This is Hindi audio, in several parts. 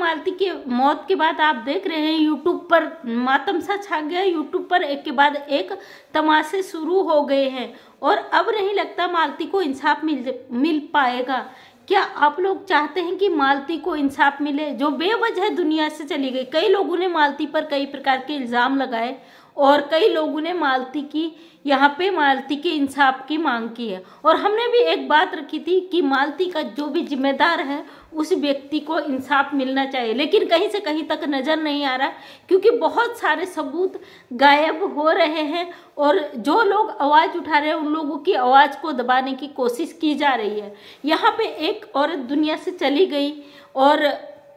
मालती के मौत के बाद आप देख रहे हैं यूट्यूब पर मातम सा छा गया यूट्यूब पर एक के बाद एक तमाशे शुरू हो गए हैं और अब नहीं लगता मालती को इंसाफ मिल मिल पाएगा क्या आप लोग चाहते हैं कि मालती को इंसाफ मिले जो बेवजह दुनिया से चली गई कई लोगों ने मालती पर कई प्रकार के इल्ज़ाम लगाए और कई लोगों ने मालती की यहाँ पे मालती के इंसाफ की मांग की है और हमने भी एक बात रखी थी कि मालती का जो भी जिम्मेदार है उस व्यक्ति को इंसाफ मिलना चाहिए लेकिन कहीं से कहीं तक नज़र नहीं आ रहा क्योंकि बहुत सारे सबूत गायब हो रहे हैं और जो लोग आवाज़ उठा रहे हैं उन लोगों की आवाज़ को दबाने की कोशिश की जा रही है यहाँ पे एक औरत दुनिया से चली गई और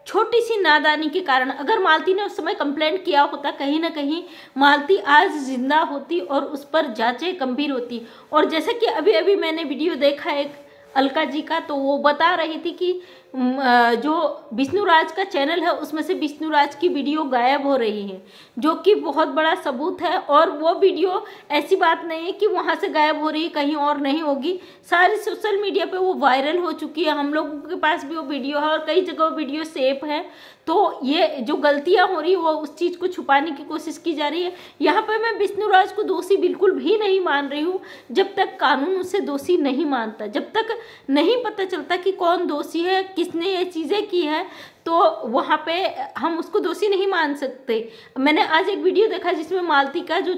छोटी सी नादानी के कारण अगर मालती ने उस समय कंप्लेंट किया होता कहीं ना कहीं मालती आज जिंदा होती और उस पर जांचें गंभीर होती और जैसे कि अभी अभी मैंने वीडियो देखा एक अलका जी का तो वो बता रही थी कि जो विष्णुराज का चैनल है उसमें से विष्णुराज की वीडियो गायब हो रही है जो कि बहुत बड़ा सबूत है और वो वीडियो ऐसी बात नहीं है कि वहाँ से गायब हो रही कहीं और नहीं होगी सारी सोशल मीडिया पे वो वायरल हो चुकी है हम लोगों के पास भी वो वीडियो है और कई जगह वो वीडियो सेफ है तो ये जो गलतियाँ हो रही वो उस चीज़ को छुपाने की कोशिश की जा रही है यहाँ पर मैं विष्णुराज को दोषी बिल्कुल भी नहीं मान रही हूँ जब तक कानून उसे दोषी नहीं मानता जब तक नहीं पता चलता कि कौन दोषी है किसने ये चीज़ें की है तो वहाँ पे हम उसको दोषी नहीं मान सकते मैंने आज एक वीडियो देखा जिसमें मालती का जो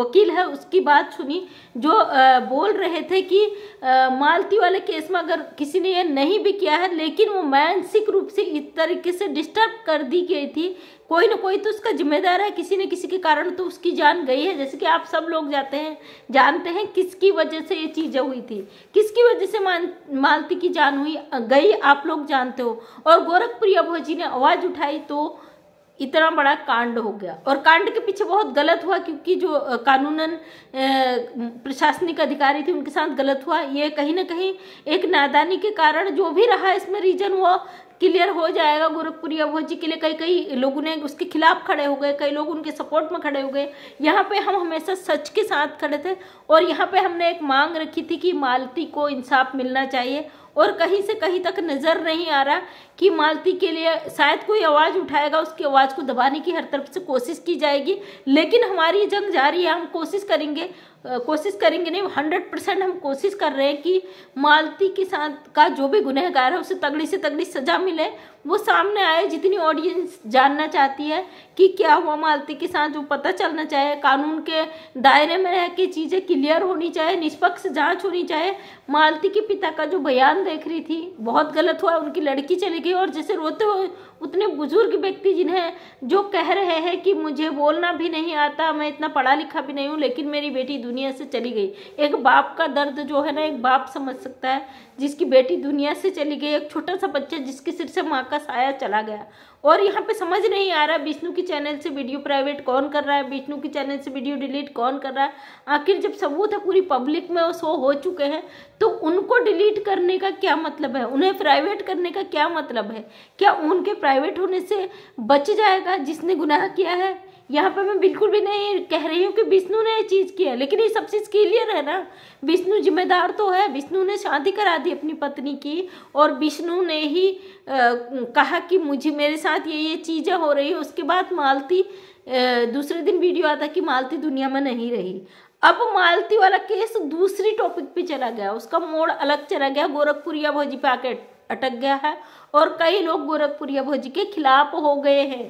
वकील है उसकी बात सुनी जो बोल रहे थे कि मालती वाले केस में अगर किसी ने यह नहीं भी किया है लेकिन वो मानसिक रूप से इस तरीके से डिस्टर्ब कर दी गई थी कोई ना कोई तो उसका जिम्मेदार है किसी न किसी के कारण तो उसकी जान गई है जैसे कि आप सब लोग जाते हैं जानते हैं किसकी वजह से ये चीज़ें हुई थी किसकी वजह से मान मालती की जान हुई गई आप लोग जानते हो और गोरखप्रिय लभोजी ने आवाज़ उठाई तो इतना बड़ा कांड हो गया और कांड के पीछे बहुत गलत हुआ क्योंकि जो कानूनन प्रशासनिक अधिकारी थे उनके साथ गलत हुआ ये कहीं ना कहीं एक नादानी के कारण जो भी रहा इसमें रीजन वो क्लियर हो जाएगा गोरखपुरी अभोज जी के लिए कई कई लोगों ने उसके खिलाफ खड़े हो गए कई लोग उनके सपोर्ट में खड़े हो गए यहाँ पे हम हमेशा सच के साथ खड़े थे और यहाँ पे हमने एक मांग रखी थी कि मालती को इंसाफ मिलना चाहिए और कहीं से कहीं तक नज़र नहीं आ रहा कि मालती के लिए शायद कोई आवाज़ उठाएगा उसकी आवाज़ को दबाने की हर तरफ से कोशिश की जाएगी लेकिन हमारी जंग जारी है हम कोशिश करेंगे कोशिश करेंगे नहीं हंड्रेड परसेंट हम कोशिश कर रहे हैं कि मालती के साथ का जो भी गुनहगार है उसे तगड़ी से तगड़ी सजा मिले वो सामने आए जितनी ऑडियंस जानना चाहती है कि क्या हुआ मालती के साथ जो पता चलना चाहिए कानून के दायरे में रह के चीज़ें क्लियर होनी चाहिए निष्पक्ष जांच होनी चाहिए मालती के पिता का जो बयान देख रही थी बहुत गलत हुआ उनकी लड़की चली गई और जैसे रोते हुए उतने बुजुर्ग व्यक्ति जिन्हें जो कह रहे हैं कि मुझे बोलना भी नहीं आता मैं इतना पढ़ा लिखा भी नहीं हूँ लेकिन मेरी बेटी दुनिया से चली गई एक बाप का दर्द जो है ना एक बाप समझ सकता है जिसकी बेटी दुनिया से चली गई एक छोटा सा बच्चा जिसके सिर से माँ का साया चला गया और यहाँ पे समझ नहीं आ रहा विष्णु की चैनल से वीडियो प्राइवेट कौन कर रहा है विष्णु की चैनल से वीडियो डिलीट कौन कर रहा है आखिर जब सबूत है पूरी पब्लिक में वो शो हो चुके हैं तो उनको डिलीट करने का क्या मतलब है उन्हें प्राइवेट करने का क्या मतलब है क्या उनके प्राइवेट प्राइवेट होने से बच जाएगा जिसने गुनाह किया है यहाँ पर मैं बिल्कुल भी नहीं कह रही हूँ कि विष्णु ने ये चीज़ किया लेकिन ये सब चीज़ क्लियर है ना विष्णु जिम्मेदार तो है विष्णु ने शादी करा दी अपनी पत्नी की और विष्णु ने ही आ, कहा कि मुझे मेरे साथ ये ये चीज़ें हो रही है उसके बाद मालती आ, दूसरे दिन वीडियो आता कि मालती दुनिया में नहीं रही अब मालती वाला केस दूसरी टॉपिक पर चला गया उसका मोड़ अलग चला गया गोरखपुरिया भोजी पैकेट अटक गया है और कई लोग गोरखपुरी भोज के खिलाफ हो गए हैं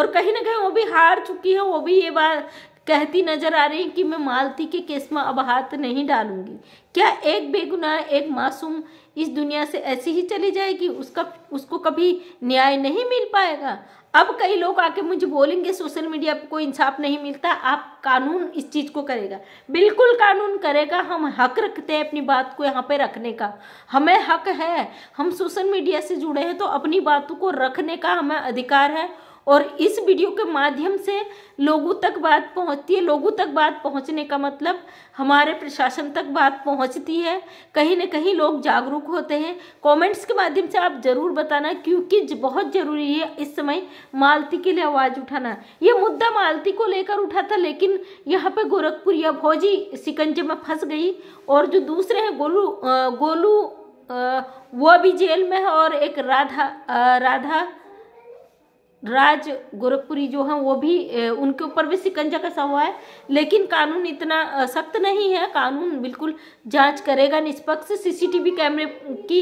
और कहीं ना कहीं वो भी हार चुकी है वो भी ये बात कहती नजर आ रही कि मैं मालती के केस में अब हाथ नहीं डालूंगी क्या एक बेगुनाह एक मासूम इस दुनिया से ऐसी ही चली जाएगी उसका उसको कभी न्याय नहीं मिल पाएगा अब कई लोग आके मुझे बोलेंगे सोशल मीडिया पर कोई इंसाफ नहीं मिलता आप कानून इस चीज़ को करेगा बिल्कुल कानून करेगा हम हक रखते हैं अपनी बात को यहाँ पे रखने का हमें हक है हम सोशल मीडिया से जुड़े हैं तो अपनी बातों को रखने का हमें अधिकार है और इस वीडियो के माध्यम से लोगों तक बात पहुंचती है लोगों तक बात पहुंचने का मतलब हमारे प्रशासन तक बात पहुंचती है कहीं ना कहीं लोग जागरूक होते हैं कमेंट्स के माध्यम से आप ज़रूर बताना क्योंकि बहुत ज़रूरी है इस समय मालती के लिए आवाज़ उठाना ये मुद्दा मालती को लेकर उठा था लेकिन यहाँ पर गोरखपुर या भौजी सिकंजे में फंस गई और जो दूसरे हैं गोलू गोलू वो भी जेल में है और एक राधा राधा राज गोरखपुरी जो है वो भी उनके ऊपर भी सिकंजा कसा हुआ है लेकिन कानून इतना सख्त नहीं है कानून बिल्कुल जांच करेगा निष्पक्ष सीसीटीवी कैमरे की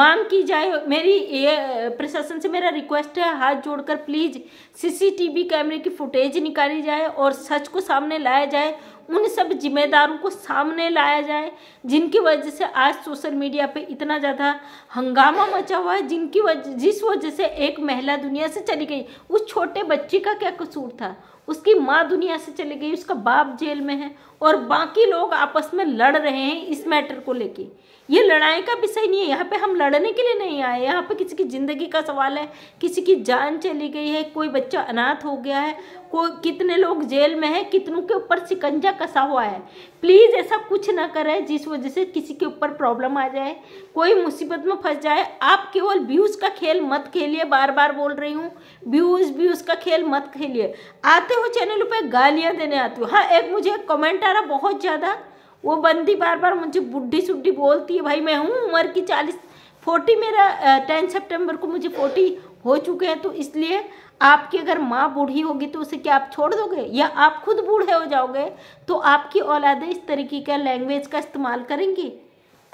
मांग की जाए मेरी ये प्रशासन से मेरा रिक्वेस्ट है हाथ जोड़कर प्लीज़ सीसीटीवी कैमरे की फुटेज निकाली जाए और सच को सामने लाया जाए उन सब जिम्मेदारों को सामने लाया जाए जिनकी वजह से आज सोशल मीडिया पे इतना ज़्यादा हंगामा मचा हुआ है जिनकी वजह जिस वजह से एक महिला दुनिया से चली गई उस छोटे बच्चे का क्या कसूर था उसकी माँ दुनिया से चली गई उसका बाप जेल में है और बाकी लोग आपस में लड़ रहे हैं इस मैटर को लेकर ये लड़ाई का विषय नहीं है यहाँ पे हम लड़ने के लिए नहीं आए यहाँ पे किसी की ज़िंदगी का सवाल है किसी की जान चली गई है कोई बच्चा अनाथ हो गया है कोई कितने लोग जेल में है कितनों के ऊपर शिकंजा कसा हुआ है प्लीज़ ऐसा कुछ ना करें जिस वजह से किसी के ऊपर प्रॉब्लम आ जाए कोई मुसीबत में फंस जाए आप केवल व्यूज़ का खेल मत खेलिए बार बार बोल रही हूँ व्यूज़ व्यूज़ का खेल मत खेलिए आते हो चैनल पर गालियाँ देने आती हो हाँ एक मुझे कमेंट आ रहा बहुत ज़्यादा वो बंदी बार बार मुझे बुढ़ी सुड्ढी बोलती है भाई मैं हूँ उम्र की चालीस फोर्टी मेरा टेन सेप्टेम्बर को मुझे फोर्टी हो चुके हैं तो इसलिए आपकी अगर माँ बूढ़ी होगी तो उसे क्या आप छोड़ दोगे या आप खुद बूढ़े हो जाओगे तो आपकी औलादे इस तरीके का लैंग्वेज का इस्तेमाल करेंगी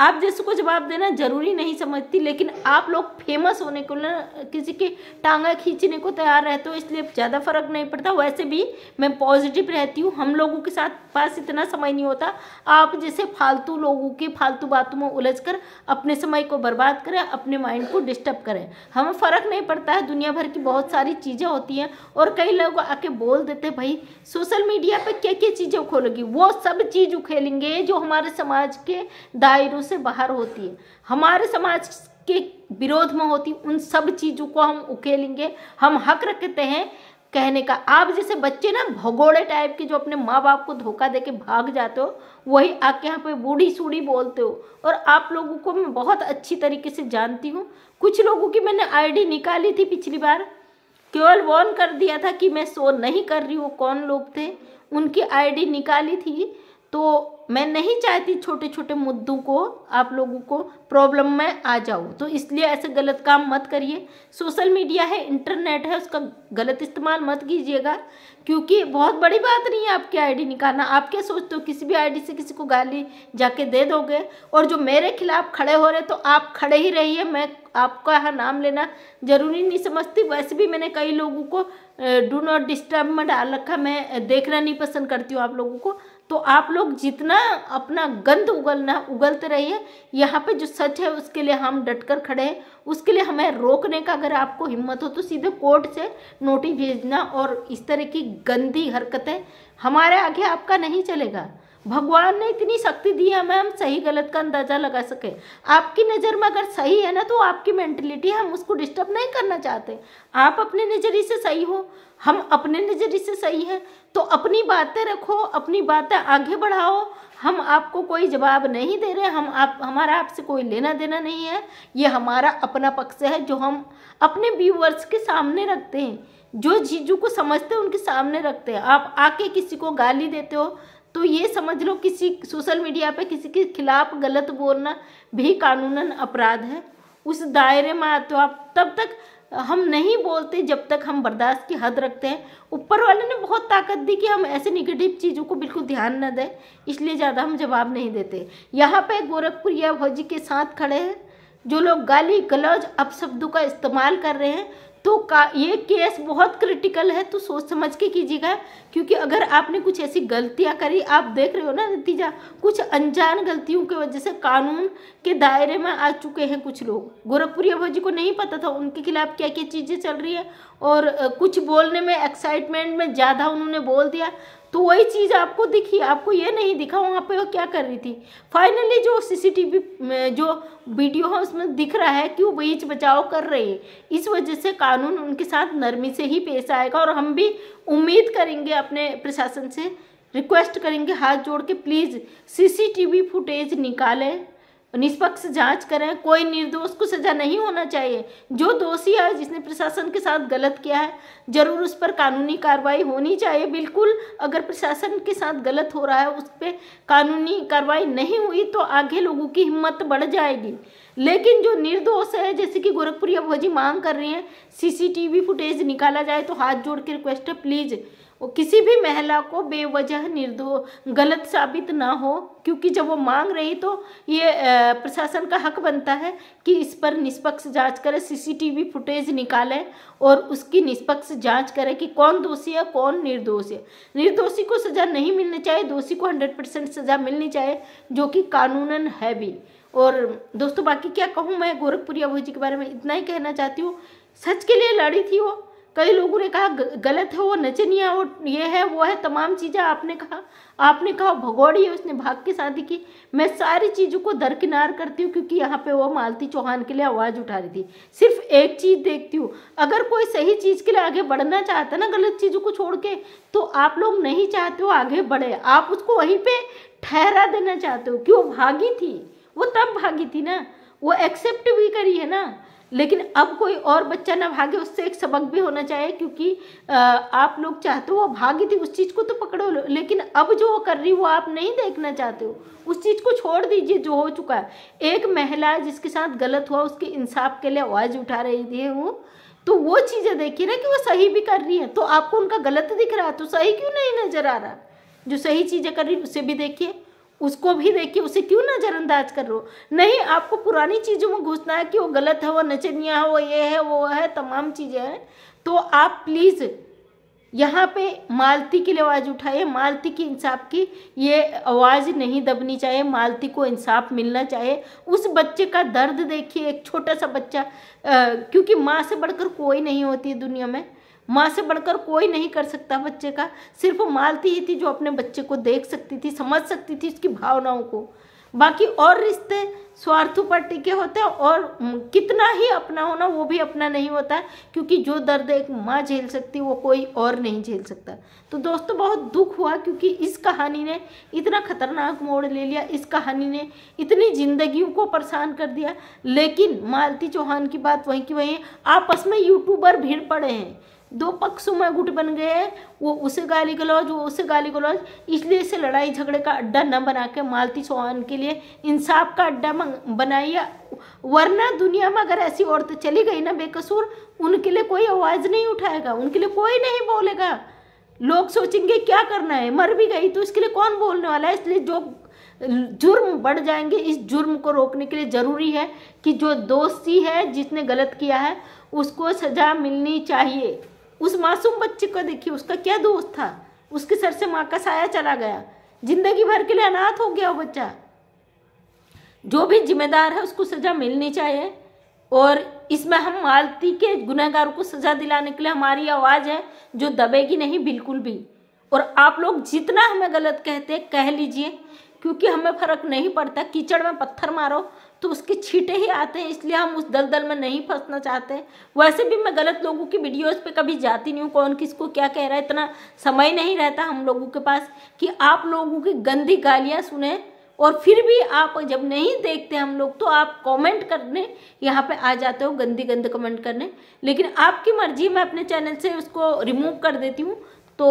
आप जैसे को जवाब देना जरूरी नहीं समझती लेकिन आप लोग फेमस होने को ना किसी की टांगा खींचने को तैयार रहते हो इसलिए ज़्यादा फर्क नहीं पड़ता वैसे भी मैं पॉजिटिव रहती हूँ हम लोगों के साथ पास इतना समय नहीं होता आप जैसे फालतू लोगों के फालतू बातों में उलझ कर अपने समय को बर्बाद करें अपने माइंड को डिस्टर्ब करें हमें फ़र्क नहीं पड़ता है दुनिया भर की बहुत सारी चीज़ें होती हैं और कई लोग आके बोल देते हैं भाई सोशल मीडिया पर क्या क्या चीज़ें खोलोगी वो सब चीज़ उखेलेंगे जो हमारे समाज के दायरों से बाहर होती है हमारे समाज के विरोध में होती उन सब चीज़ों को हम उकेलेंगे हम हक रखते हैं कहने का आप जैसे बच्चे ना भगोड़े टाइप के जो अपने माँ बाप को धोखा देके भाग जाते हो वही आके यहाँ पे बूढ़ी सूढ़ी बोलते हो और आप लोगों को मैं बहुत अच्छी तरीके से जानती हूँ कुछ लोगों की मैंने आईडी निकाली थी पिछली बार केवल वॉर्न कर दिया था कि मैं शो नहीं कर रही हूँ कौन लोग थे उनकी आई निकाली थी तो मैं नहीं चाहती छोटे छोटे मुद्दों को आप लोगों को प्रॉब्लम में आ जाऊँ तो इसलिए ऐसे गलत काम मत करिए सोशल मीडिया है इंटरनेट है उसका गलत इस्तेमाल मत कीजिएगा क्योंकि बहुत बड़ी बात नहीं है आपकी आईडी निकालना आप क्या सोचते हो किसी भी आईडी से किसी को गाली जाके दे दोगे और जो मेरे खिलाफ खड़े हो रहे तो आप खड़े ही रहिए मैं आपका यहाँ नाम लेना जरूरी नहीं समझती वैसे भी मैंने कई लोगों को डू नॉट डिस्टर्ब में डाल रखा मैं देखना नहीं पसंद करती हूँ आप लोगों को तो आप लोग जितना अपना गंद उगलना उगलते रहिए यहाँ पे जो सच है उसके लिए हम डट कर खड़े हैं उसके लिए हमें रोकने का अगर आपको हिम्मत हो तो सीधे कोर्ट से नोटिस भेजना और इस तरह की गंदी हरकतें हमारे आगे आपका नहीं चलेगा भगवान ने इतनी शक्ति दी हमें हम सही गलत का अंदाज़ा लगा सके आपकी नज़र में अगर सही है ना तो आपकी मेंटलिटी हम उसको डिस्टर्ब नहीं करना चाहते आप अपने नज़रिए से सही हो हम अपने नज़रिए से सही है तो अपनी बातें रखो अपनी बातें आगे बढ़ाओ हम आपको कोई जवाब नहीं दे रहे हम आप हमारा आपसे कोई लेना देना नहीं है ये हमारा अपना पक्ष है जो हम अपने व्यूवर्स के सामने रखते हैं जो जीजू को समझते हैं उनके सामने रखते हैं आप आके किसी को गाली देते हो तो ये समझ लो किसी सोशल मीडिया पे किसी के खिलाफ गलत बोलना भी कानूनन अपराध है उस दायरे में आते हो आप तब तक हम नहीं बोलते जब तक हम बर्दाश्त की हद रखते हैं ऊपर वाले ने बहुत ताकत दी कि हम ऐसे निगेटिव चीज़ों को बिल्कुल ध्यान न दें इसलिए ज़्यादा हम जवाब नहीं देते यहाँ पर गोरखपुर या भौजी के साथ खड़े हैं जो लोग गाली गलौज अपशब्दों का इस्तेमाल कर रहे हैं तो का ये केस बहुत क्रिटिकल है तो सोच समझ के कीजिएगा क्योंकि अगर आपने कुछ ऐसी गलतियां करी आप देख रहे हो ना नतीजा कुछ अनजान गलतियों की वजह से कानून के दायरे में आ चुके हैं कुछ लोग गोरखपुरी जी को नहीं पता था उनके खिलाफ क्या क्या चीज़ें चल रही है और कुछ बोलने में एक्साइटमेंट में ज़्यादा उन्होंने बोल दिया तो वही चीज़ आपको दिखी आपको ये नहीं दिखा वहाँ पे वो क्या कर रही थी फाइनली जो सीसीटीवी जो वीडियो है उसमें दिख रहा है कि वो बीच बचाव कर रही है इस वजह से कानून उनके साथ नरमी से ही पेश आएगा और हम भी उम्मीद करेंगे अपने प्रशासन से रिक्वेस्ट करेंगे हाथ जोड़ के प्लीज़ सीसीटीवी फुटेज निकालें तो निष्पक्ष जांच करें कोई निर्दोष को सजा नहीं होना चाहिए जो दोषी है जिसने प्रशासन के साथ गलत किया है जरूर उस पर कानूनी कार्रवाई होनी चाहिए बिल्कुल अगर प्रशासन के साथ गलत हो रहा है उस पर कानूनी कार्रवाई नहीं हुई तो आगे लोगों की हिम्मत बढ़ जाएगी लेकिन जो निर्दोष है जैसे कि गोरखपुरी भोजी मांग कर रहे हैं सीसीटीवी फुटेज निकाला जाए तो हाथ जोड़ के रिक्वेस्ट है प्लीज़ किसी भी महिला को बेवजह निर्दो गलत साबित ना हो क्योंकि जब वो मांग रही तो ये प्रशासन का हक बनता है कि इस पर निष्पक्ष जांच करें सीसीटीवी फुटेज निकालें और उसकी निष्पक्ष जांच करें कि कौन दोषी है कौन निर्दोष है निर्दोषी को सज़ा नहीं मिलनी चाहिए दोषी को हंड्रेड परसेंट सज़ा मिलनी चाहिए जो कि कानूनन है भी और दोस्तों बाकी क्या कहूँ मैं गोरखपुरी अभू के बारे में इतना ही कहना चाहती हूँ सच के लिए लड़ी थी वो कई लोगों ने कहा गलत है वो नचनिया वो ये है वो है तमाम चीज़ें आपने कहा आपने कहा भगोड़ी है उसने भाग के शादी की मैं सारी चीज़ों को दरकिनार करती हूँ क्योंकि यहाँ पे वो मालती चौहान के लिए आवाज़ उठा रही थी सिर्फ एक चीज़ देखती हूँ अगर कोई सही चीज़ के लिए आगे बढ़ना चाहता ना गलत चीज़ों को छोड़ के तो आप लोग नहीं चाहते हो आगे बढ़े आप उसको वहीं पर ठहरा देना चाहते हो कि वो भागी थी वो तब भागी थी ना वो एक्सेप्ट भी करी है ना लेकिन अब कोई और बच्चा ना भागे उससे एक सबक भी होना चाहिए क्योंकि आप लोग चाहते हो वो भागी थी तो उस चीज़ को तो पकड़ो लो लेकिन अब जो वो कर रही वो आप नहीं देखना चाहते हो उस चीज़ को छोड़ दीजिए जो हो चुका है एक महिला जिसके साथ गलत हुआ उसके इंसाफ के लिए आवाज़ उठा रही थी हूँ तो वो चीज़ें देखिए ना कि वो सही भी कर रही हैं तो आपको उनका गलत दिख रहा है तो सही क्यों नहीं नज़र आ रहा जो सही चीज़ें कर रही उसे भी देखिए उसको भी देखिए उसे क्यों नज़रअंदाज कर रहे हो नहीं आपको पुरानी चीज़ों में घुसना है कि वो गलत है वो नचनिया है वो ये है वो है तमाम चीज़ें हैं तो आप प्लीज़ यहाँ पे मालती की आवाज़ उठाइए मालती की इंसाफ की ये आवाज़ नहीं दबनी चाहिए मालती को इंसाफ मिलना चाहिए उस बच्चे का दर्द देखिए एक छोटा सा बच्चा आ, क्योंकि माँ से बढ़कर कोई नहीं होती दुनिया में माँ से बढ़कर कोई नहीं कर सकता बच्चे का सिर्फ मालती ही थी जो अपने बच्चे को देख सकती थी समझ सकती थी उसकी भावनाओं को बाकी और रिश्ते स्वार्थों पर टिके होते हैं और कितना ही अपना होना वो भी अपना नहीं होता क्योंकि जो दर्द एक माँ झेल सकती वो कोई और नहीं झेल सकता तो दोस्तों बहुत दुख हुआ क्योंकि इस कहानी ने इतना खतरनाक मोड़ ले लिया इस कहानी ने इतनी जिंदगियों को परेशान कर दिया लेकिन मालती चौहान की बात वहीं की वहीं आपस में यूट्यूबर भीड़ पड़े हैं दो पक्षों में गुट बन गए हैं वो उसे गाली गलौज वो उसे गाली गलौज इसलिए इसे लड़ाई झगड़े का अड्डा न बना के मालती चौहान के लिए इंसाफ का अड्डा बनाइए वरना दुनिया में अगर ऐसी औरतें चली गई ना बेकसूर उनके लिए कोई आवाज़ नहीं उठाएगा उनके लिए कोई नहीं बोलेगा लोग सोचेंगे क्या करना है मर भी गई तो इसके लिए कौन बोलने वाला है इसलिए जो जुर्म बढ़ जाएंगे इस जुर्म को रोकने के लिए ज़रूरी है कि जो दोस्ती है जिसने गलत किया है उसको सज़ा मिलनी चाहिए उस मासूम बच्चे को देखिए उसका क्या दोस्त था उसके सर से माँ का साया चला गया जिंदगी भर के लिए अनाथ हो गया वो बच्चा जो भी जिम्मेदार है उसको सज़ा मिलनी चाहिए और इसमें हम मालती के गुनहगारों को सज़ा दिलाने के लिए हमारी आवाज़ है जो दबेगी नहीं बिल्कुल भी और आप लोग जितना हमें गलत कहते कह लीजिए क्योंकि हमें फ़र्क नहीं पड़ता कीचड़ में पत्थर मारो तो उसके छीटे ही आते हैं इसलिए हम उस दलदल में नहीं फंसना चाहते वैसे भी मैं गलत लोगों की वीडियोस पे कभी जाती नहीं हूँ कौन किसको क्या कह रहा है इतना समय नहीं रहता हम लोगों के पास कि आप लोगों की गंदी गालियाँ सुने और फिर भी आप जब नहीं देखते हम लोग तो आप कमेंट करने यहाँ पे आ जाते हो गंदी गंदे कमेंट करने लेकिन आपकी मर्जी मैं अपने चैनल से उसको रिमूव कर देती हूँ तो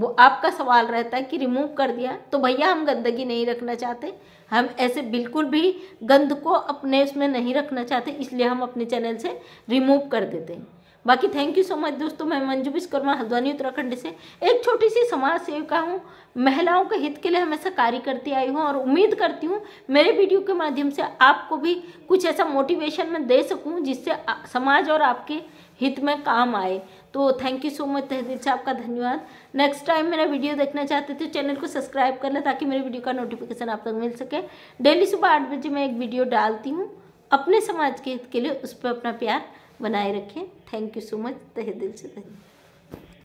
वो आपका सवाल रहता है कि रिमूव कर दिया तो भैया हम गंदगी नहीं रखना चाहते हम ऐसे बिल्कुल भी गंद को अपने उसमें नहीं रखना चाहते इसलिए हम अपने चैनल से रिमूव कर देते हैं बाकी थैंक यू सो मच दोस्तों मैं मंजू विश्वकर्मा हल्द्वानी उत्तराखंड से एक छोटी सी समाज सेविका हूँ महिलाओं के हित के लिए हमेशा कार्य करती आई हूँ और उम्मीद करती हूँ मेरे वीडियो के माध्यम से आपको भी कुछ ऐसा मोटिवेशन मैं दे सकूँ जिससे समाज और आपके हित में काम आए तो थैंक यू सो मच तहदील से आपका धन्यवाद नेक्स्ट टाइम मेरा वीडियो देखना चाहते थे चैनल को सब्सक्राइब कर लें ताकि मेरे वीडियो का नोटिफिकेशन आप तक मिल सके डेली सुबह आठ बजे मैं एक वीडियो डालती हूँ अपने समाज के हित के लिए उस पर अपना प्यार बनाए रखें थैंक यू सो मच तहदिल से धन्यवाद